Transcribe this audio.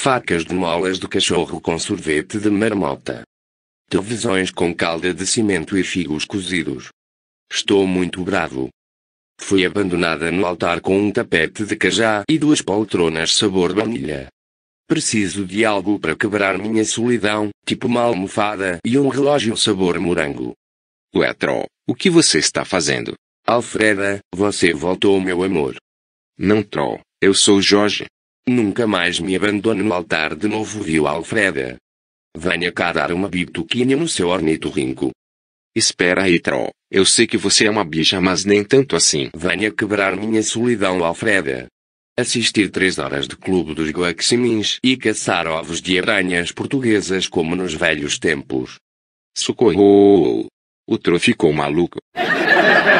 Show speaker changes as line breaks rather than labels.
facas de molas de cachorro com sorvete de marmota. Televisões com calda de cimento e figos cozidos. Estou muito bravo. Fui abandonada no altar com um tapete de cajá e duas poltronas sabor baunilha. Preciso de algo para quebrar minha solidão, tipo uma almofada e um relógio sabor morango. Uetro, o que você está fazendo? Alfreda, você voltou meu amor. Não troll, eu sou Jorge. Nunca mais me abandone no altar de novo, viu Alfreda. Venha cá dar uma bituquinha no seu ornitorrinco. Espera aí, Troll. Eu sei que você é uma bicha, mas nem tanto assim. Venha quebrar minha solidão, Alfreda. Assistir três horas de Clube dos Guaximins e caçar ovos de aranhas portuguesas como nos velhos tempos. Socorro! O Troll ficou maluco.